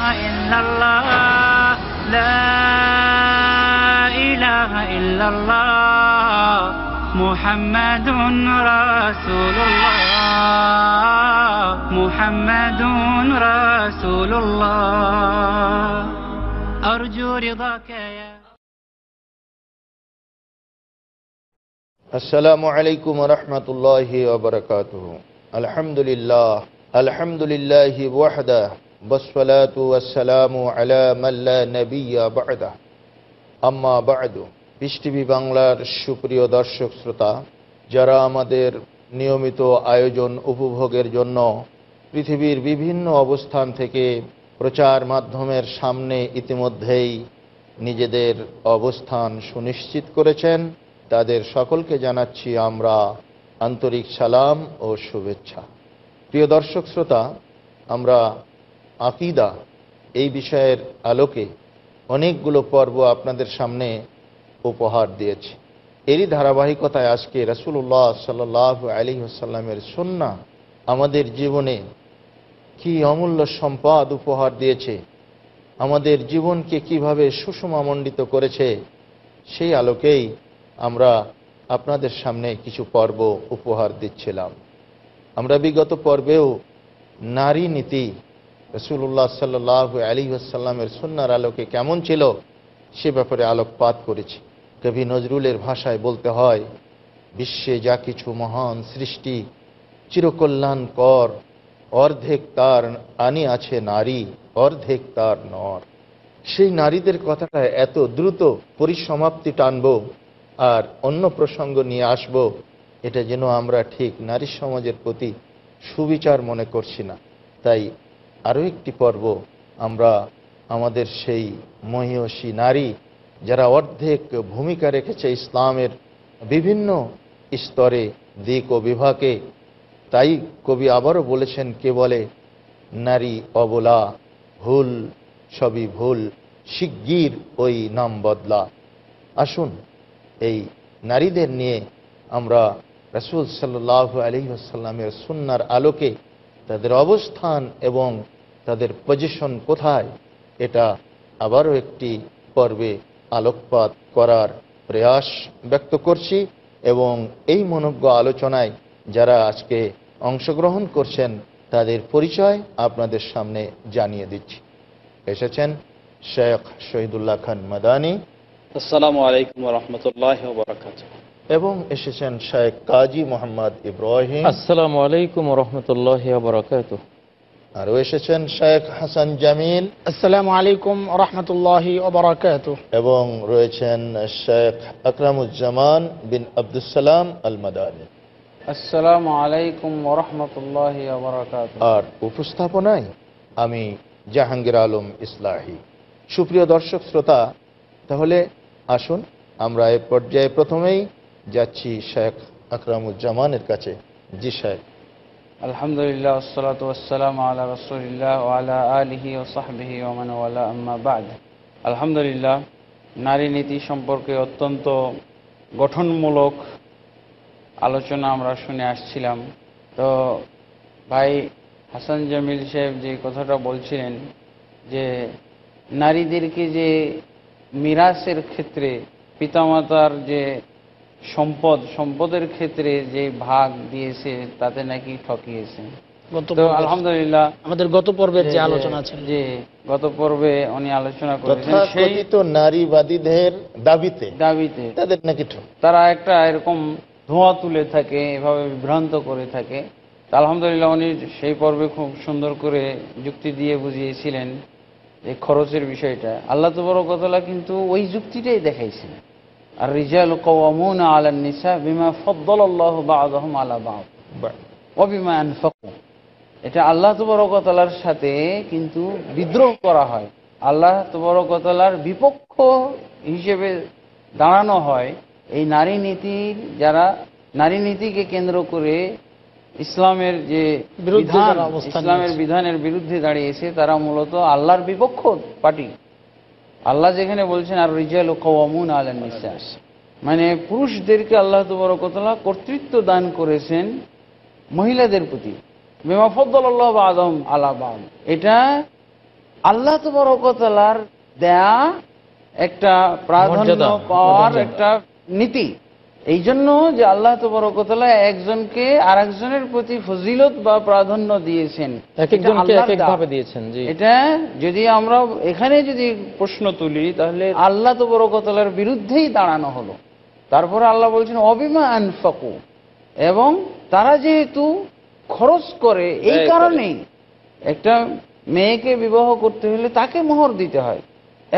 إلا الله لا إله إلا الله محمد رسول الله محمد رسول الله أرجو رضاك يا السلام عليكم ورحمة الله وبركاته الحمد لله الحمد لله وحده والصلاة والسلام على من لا نبي بعده আম্মা বাদু piece TV বাংলার সুপ্রিয় দর্শক শ্রোতা যারা আমাদের নিয়মিত আয়োজন উপভোগের জন্য পৃথিবীর বিভিন্ন অবস্থান থেকে প্রচার মাধ্যমের সামনে ইতিমধ্যেই নিজেদের অবস্থান সুনিশ্চিত করেছেন তাদের সকলকে জানাচ্ছি আমরা আন্তরিক সালাম ও শুভেচ্ছা প্রিয় দর্শক শ্রোতা আমরা আকিদা এই বিষয়ের আলোকে অনেকগুলো পর্ব আপনাদের সামনে উপহার দিয়েছে এরই ধারাবাহিকতায় আজকে রসুল্লাহ সাল আলী আসাল্লামের সন্না আমাদের জীবনে কি অমূল্য সম্পদ উপহার দিয়েছে আমাদের জীবনকে কিভাবে সুষমামণ্ডিত করেছে সেই আলোকেই আমরা আপনাদের সামনে কিছু পর্ব উপহার দিচ্ছিলাম আমরা বিগত পর্বেও নারী নীতি রসুল্লাহ সাল্লু আলী আসাল্লামের সন্ন্যার আলোকে কেমন ছিল সে ব্যাপারে আলোকপাত করেছি কবি নজরুলের ভাষায় বলতে হয় বিশ্বে যা কিছু মহান সৃষ্টি চিরকল্যাণ কর অর্ধেক তার আনি আছে নারী অর্ধেক তার নর সেই নারীদের কথাটা এত দ্রুত পরিসমাপ্তি টানব আর অন্য প্রসঙ্গ নিয়ে আসব এটা যেন আমরা ঠিক নারী সমাজের প্রতি সুবিচার মনে করছি না তাই আরও একটি পর্ব আমরা আমাদের সেই মহিয়সী নারী যারা অর্ধেক ভূমিকা রেখেছে ইসলামের বিভিন্ন স্তরে দিক ও বিভাগে তাই কবি আবারও বলেছেন কে বলে নারী অবলা ভুল সবই ভুল শিগগির ওই নাম বদলা আসুন এই নারীদের নিয়ে আমরা রসুল সাল্লাহ আলহি আসাল্লামের সুন্নার আলোকে তাদের অবস্থান এবং তাদের পজিশন কোথায় এটা আবারও একটি পর্বে আলোকপাত করার প্রয়াস ব্যক্ত করছি এবং এই মনজ্ঞ আলোচনায় যারা আজকে অংশগ্রহণ করছেন তাদের পরিচয় আপনাদের সামনে জানিয়ে দিচ্ছি এসেছেন শেখ শহীদুল্লাহ খান মাদানী আসসালামু আলাইকুম রহমতুল্লাহ এবং এসেছেন শেখ কাজী মোহাম্মদ ইব্রাহিম আসসালামু আলাইকুম রহমতুল্লাহ বরাকাতুহ আরও এসেছেন শেখ হাসান জামিল আসসালাম আলাইকুম রহমতুল্লাহ ওবরাকাত এবং রয়েছেন শেখ আকরামুজ্জামান বিন আবদুসালাম আল মাদানী আসসালামু আলাইকুম ওরহমতুল্লাহ আর উপস্থাপনায় আমি জাহাঙ্গীর আলম ইসলাহি সুপ্রিয় দর্শক শ্রোতা তাহলে আসুন আমরা এ পর্যায়ে প্রথমেই যাচ্ছি শেখ আকরামুজ্জামানের কাছে জি শেখ আলহামদুলিল্লাহ ওসলাত ওসালাম আল্লাহ রসুলিল্লাহ আলা আলহি ও সাহবিহি ওমান ওয়ালা আম্মা বাদ আলহামদুলিল্লাহ নারী নীতি সম্পর্কে অত্যন্ত গঠনমূলক আলোচনা আমরা শুনে আসছিলাম তো ভাই হাসান জামিল সাহেব যে কথাটা বলছিলেন যে নারীদেরকে যে মিরাসের ক্ষেত্রে পিতামাতার যে সম্পদ সম্পদের ক্ষেত্রে যে ভাগ দিয়েছে তাতে নাকি ঠকিয়েছে আলহামদুলিল্লাহ আমাদের গত পর্বের যে আলোচনা ছিল যে গত পর্বে উনি আলোচনা করেছেন সেই তো নারীবাদীদের দাবিতে দাবিতে তাদের নাকি তারা একটা এরকম ধোঁয়া তুলে থাকে এভাবে বিভ্রান্ত করে থাকে আলহামদুলিল্লাহ উনি সেই পর্বে খুব সুন্দর করে যুক্তি দিয়ে বুঝিয়েছিলেন যে খরচের বিষয়টা আল্লাহ তো বড় কথা কিন্তু ওই যুক্তিটাই দেখাইছিলেন এটা আল্লাহ তবরকতলার সাথে কিন্তু বিদ্রোহ করা হয় আল্লাহ তবরকতলার বিপক্ষ হিসেবে দাঁড়ানো হয় এই নারী নীতির যারা নারী নীতিকে কেন্দ্র করে ইসলামের যে ইসলামের বিধানের বিরুদ্ধে দাঁড়িয়েছে তারা মূলত আল্লাহর বিপক্ষ পার্টি আল্লাহ যেখানে বলছেন আর রিজাল ও কওয়ামুন আলান নিসাস মানে পুরুষদেরকে আল্লাহ তবরকতলা কর্তৃত্ব দান করেছেন মহিলাদের প্রতি মেমাফদ্দল আল্লাহ বা আদম আলা আলাবাম এটা আল্লাহ তবরকতলার দেয়া একটা প্রাধান্য পাওয়ার একটা নীতি এই জন্য যে আল্লাহ তো বড় কথা একজনকে আর একজনের প্রতি ফজিলত বা প্রাধান্য দিয়েছেন এটা যদি আমরা এখানে যদি প্রশ্ন তুলি তাহলে আল্লাহ তো বড় কতলার বিরুদ্ধেই দাঁড়ানো হলো তারপরে আল্লাহ বলছেন অবিমা আনফাকু এবং তারা যেহেতু খরচ করে এই কারণেই একটা মেয়েকে বিবাহ করতে হলে তাকে মোহর দিতে হয়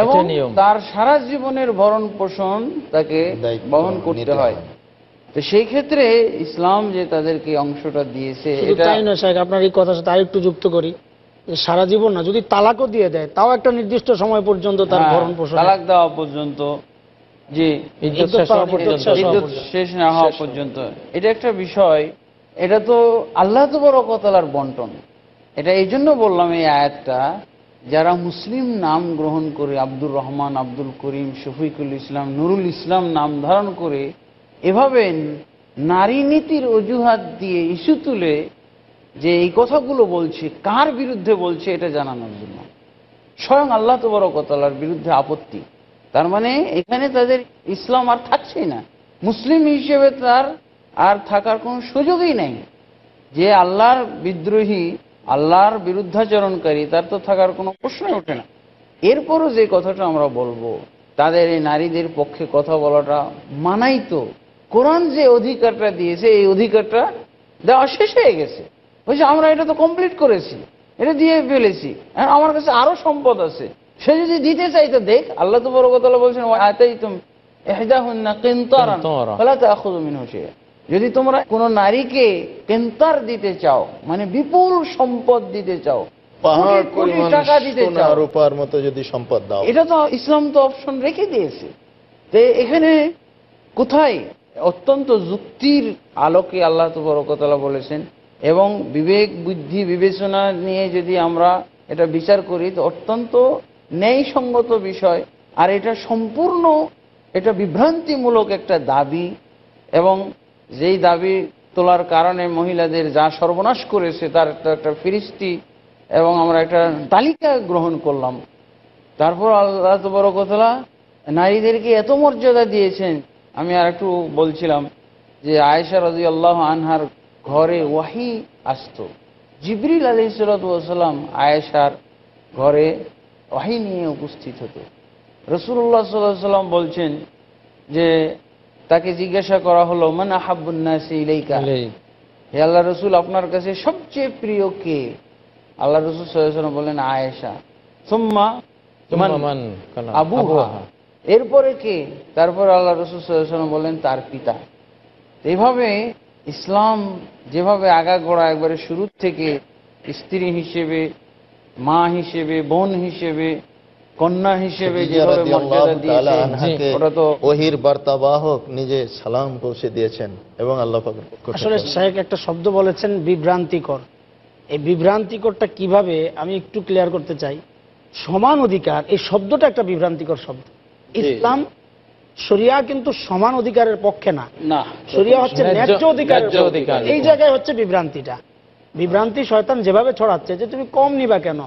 এবং তার সারা জীবনের ভরণ পোষণ তাকে বহন করতে হয় তো সেই ক্ষেত্রে ইসলাম যে তাদেরকে অংশটা দিয়েছে তাই না সাহেব আপনার এই কথা সাথে আরেকটু যুক্ত করি সারা জীবন না যদি তালাকও দিয়ে দেয় তাও একটা নির্দিষ্ট সময় পর্যন্ত তার হ্যাঁ, ভরণ পোষণ তালাক দেওয়া পর্যন্ত জি শেষ না হওয়া পর্যন্ত এটা একটা বিষয় এটা তো আল্লাহ তো বড় কতলার বন্টন এটা এই জন্য বললাম এই আয়াতটা যারা মুসলিম নাম গ্রহণ করে আব্দুর রহমান আব্দুল করিম শফিকুল ইসলাম নুরুল ইসলাম নাম ধারণ করে এভাবে নারী নীতির অজুহাত দিয়ে ইস্যু তুলে যে এই কথাগুলো বলছে কার বিরুদ্ধে বলছে এটা জানানোর জন্য স্বয়ং আল্লাহ তবরকতালার বিরুদ্ধে আপত্তি তার মানে এখানে তাদের ইসলাম আর থাকছেই না মুসলিম হিসেবে তার আর থাকার কোনো সুযোগই নেই যে আল্লাহর বিদ্রোহী আল্লাহর বিরুদ্ধাচরণকারী তার তো থাকার কোনো প্রশ্নই ওঠে না এরপরও যে কথাটা আমরা বলবো তাদের এই নারীদের পক্ষে কথা বলাটা মানাই তো কোরআন যে অধিকারটা দিয়েছে এই অধিকারটা দেওয়া শেষ হয়ে গেছে বলছে আমরা এটা তো কমপ্লিট করেছি এটা দিয়ে ফেলেছি আমার কাছে আরো সম্পদ আছে সে যদি দিতে চাই তো দেখ আল্লাহ তো বড় কথা বলছেন আতাই তুমি এহদাহ কিন্তারা ফেলাতে আখুদ মিন হোসিয়া যদি তোমরা কোন নারীকে কেন্তার দিতে চাও মানে বিপুল সম্পদ দিতে চাও টাকা দিতে চাও মতো যদি সম্পদ দাও এটা তো ইসলাম তো অপশন রেখে দিয়েছে তো এখানে কোথায় অত্যন্ত যুক্তির আলোকে আল্লাহ বলেছেন এবং বিবেক বুদ্ধি বিবেচনা নিয়ে যদি আমরা এটা বিচার করি তো অত্যন্ত ন্যায়সঙ্গত বিষয় আর এটা সম্পূর্ণ এটা বিভ্রান্তিমূলক একটা দাবি এবং যেই দাবি তোলার কারণে মহিলাদের যা সর্বনাশ করেছে তার একটা ফিরিস্তি এবং আমরা একটা তালিকা গ্রহণ করলাম তারপর আল্লাহ কথা নারীদেরকে এত মর্যাদা দিয়েছেন আমি আর একটু বলছিলাম যে আয়েশা রাজি আল্লাহ আনহার ঘরে ওয়াহি আসত জিবরিল আলি সালাম আয়েশার ঘরে ওয়াহি নিয়ে উপস্থিত হতো রসুল্লাহ সাল্লাহ সাল্লাম বলছেন যে তাকে জিজ্ঞাসা করা হলো মানে হাবুন্নাসি হে আল্লাহ রসুল আপনার কাছে সবচেয়ে প্রিয় কে আল্লাহ রসুল সাল্লাম বলেন আয়েশা সোম্মা আবু এরপরে কে তারপর আল্লাহ রসুল সাল্লাম বলেন তার পিতা এভাবে ইসলাম যেভাবে আগা গোড়া একবারে শুরু থেকে স্ত্রী হিসেবে মা হিসেবে বোন হিসেবে কন্যা হিসেবে ওহির বার্তাবাহক নিজে সালাম পৌঁছে দিয়েছেন এবং আল্লাহ আসলে শাহেক একটা শব্দ বলেছেন বিভ্রান্তিকর এই বিভ্রান্তিকরটা কিভাবে আমি একটু ক্লিয়ার করতে চাই সমান অধিকার এই শব্দটা একটা বিভ্রান্তিকর শব্দ ইসলাম সরিয়া কিন্তু সমান অধিকারের পক্ষে না সরিয়া হচ্ছে ন্যায্য অধিকার এই জায়গায় হচ্ছে বিভ্রান্তিটা বিভ্রান্তি শয়তান যেভাবে ছড়াচ্ছে যে তুমি কম নিবা কেন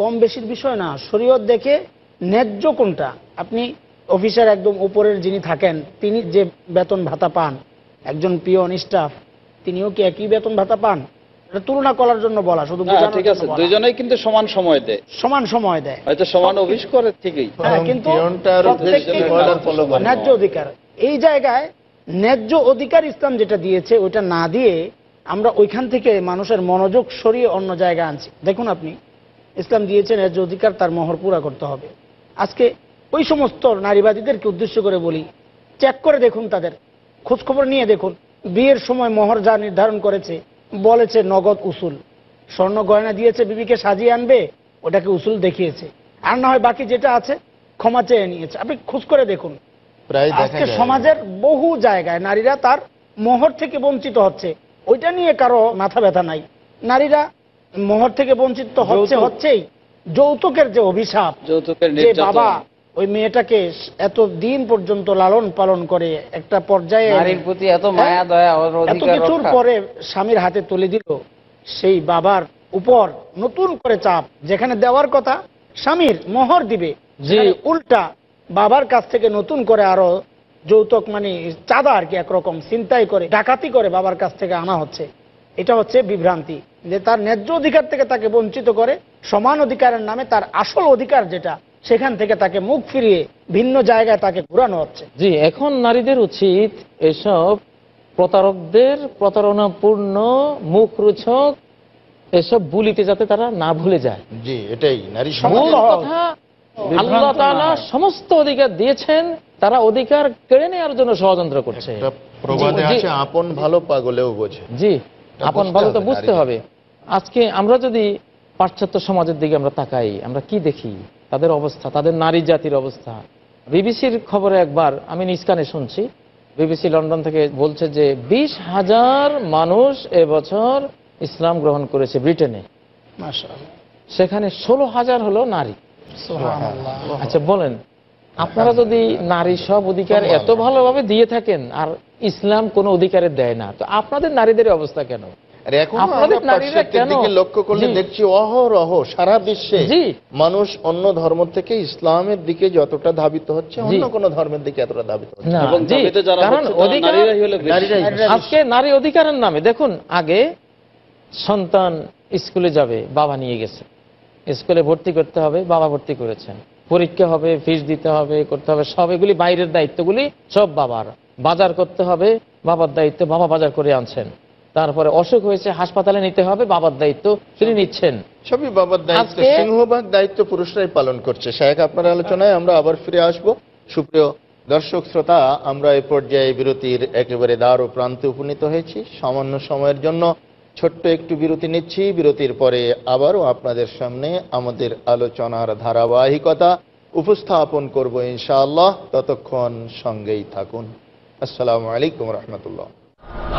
কম বেশির বিষয় না শরীয়ত দেখে ন্যায্য কোনটা আপনি অফিসার একদম উপরের যিনি থাকেন তিনি যে বেতন ভাতা পান একজন পিয়ন স্টাফ তিনিও কি একই বেতন ভাতা পান তুলনা করার জন্য বলা শুধু ঠিক আছে দুইজনেই কিন্তু সমান সময় দেয় সমান সময় দেয় হয়তো সমান অফিস করে ঠিকই হ্যাঁ, কিন্তু ন্যায্য অধিকার এই জায়গায় ন্যায্য অধিকার ইসলাম যেটা দিয়েছে ওইটা না দিয়ে আমরা ওইখান থেকে মানুষের মনোযোগ সরিয়ে অন্য জায়গায় আনছি দেখুন আপনি ইসলাম দিয়েছেন এর যে অধিকার তার মোহর পুরা করতে হবে আজকে ওই সমস্ত নারীবাদীদেরকে উদ্দেশ্য করে বলি চেক করে দেখুন তাদের খোঁজখবর নিয়ে দেখুন বিয়ের সময় মোহর যা নির্ধারণ করেছে বলেছে নগদ উসুল স্বর্ণ গয়না দিয়েছে বিবিকে সাজিয়ে আনবে ওটাকে উসুল দেখিয়েছে আর না হয় বাকি যেটা আছে ক্ষমা চেয়ে নিয়েছে আপনি খোঁজ করে দেখুন আজকে সমাজের বহু জায়গায় নারীরা তার মোহর থেকে বঞ্চিত হচ্ছে ওইটা নিয়ে কারো মাথা ব্যথা নাই নারীরা মোহর থেকে বঞ্চিত হচ্ছে হচ্ছেই যৌতুকের যে অভিশাপ যৌতুকের যে বাবা ওই মেয়েটাকে এত দিন পর্যন্ত লালন পালন করে একটা পর্যায়ে নারীর প্রতি এত হ্যাঁ, মায়া দয়া এত কিছুর পরে স্বামীর হাতে তুলে দিল সেই বাবার উপর নতুন করে চাপ যেখানে দেওয়ার কথা স্বামীর মোহর দিবে যে উল্টা বাবার কাছ থেকে নতুন করে আরো যৌতুক মানে চাঁদা আর কি একরকম চিন্তাই করে ডাকাতি করে বাবার কাছ থেকে আনা হচ্ছে এটা হচ্ছে বিভ্রান্তি যে তার ন্যায্য অধিকার থেকে তাকে বঞ্চিত করে সমান অধিকারের নামে তার আসল অধিকার যেটা সেখান থেকে তাকে মুখ ফিরিয়ে ভিন্ন জায়গায় তাকে ঘুরানো হচ্ছে জি এখন নারীদের উচিত এসব প্রতারকদের প্রতারণাপূর্ণ মুখ রোচক এসব বুলিতে যাতে তারা না ভুলে যায় জি এটাই নারী আল্লাহ সমস্ত অধিকার দিয়েছেন তারা অধিকার কেড়ে নেওয়ার জন্য ষড়যন্ত্র করছে আপন ভালো পাগলেও বোঝে জি আপন ভালো তো বুঝতে হবে আজকে আমরা যদি পাশ্চাত্য সমাজের দিকে আমরা তাকাই আমরা কি দেখি তাদের অবস্থা তাদের নারী জাতির অবস্থা বিবিসির খবরে একবার আমি নিষ্কানে শুনছি বিবিসি লন্ডন থেকে বলছে যে বিশ হাজার মানুষ এবছর ইসলাম গ্রহণ করেছে ব্রিটেনে সেখানে ষোলো হাজার হলো নারী আচ্ছা বলেন আপনারা যদি নারী সব অধিকার এত ভালোভাবে দিয়ে থাকেন আর ইসলাম কোন অধিকারের দেয় না তো আপনাদের নারীদের অবস্থা কেন লক্ষ্য করলে দেখছি অহরহ সারা বিশ্বে মানুষ অন্য ধর্ম থেকে ইসলামের দিকে যতটা ধাবিত হচ্ছে অন্য কোন ধর্মের দিকে এতটা ধাবিত আজকে নারী অধিকারের নামে দেখুন আগে সন্তান স্কুলে যাবে বাবা নিয়ে গেছে স্কুলে ভর্তি করতে হবে বাবা ভর্তি করেছেন পরীক্ষা হবে ফিস দিতে হবে করতে হবে সব এগুলি বাইরের দায়িত্বগুলি সব বাবার বাজার করতে হবে বাবার দায়িত্ব বাবা বাজার করে আনছেন তারপরে অসুখ হয়েছে হাসপাতালে নিতে হবে বাবার দায়িত্ব তিনি নিচ্ছেন সবই বাবার দায়িত্ব সিংহভাগ দায়িত্ব পুরুষরাই পালন করছে শাহেক আপনার আচ্ছা। আলোচনায় আমরা আবার ফিরে আসব সুপ্রিয় দর্শক শ্রোতা আমরা এ পর্যায়ে বিরতির একেবারে দ্বার ও প্রান্তে উপনীত হয়েছি সামান্য সময়ের জন্য ছোট্ট একটু বিরতি নিচ্ছি বিরতির পরে আবারও আপনাদের সামনে আমাদের আলোচনার ধারাবাহিকতা উপস্থাপন করব ইনশাআল্লাহ ততক্ষণ সঙ্গেই থাকুন আসসালামু আলাইকুম রহমতুল্লাহ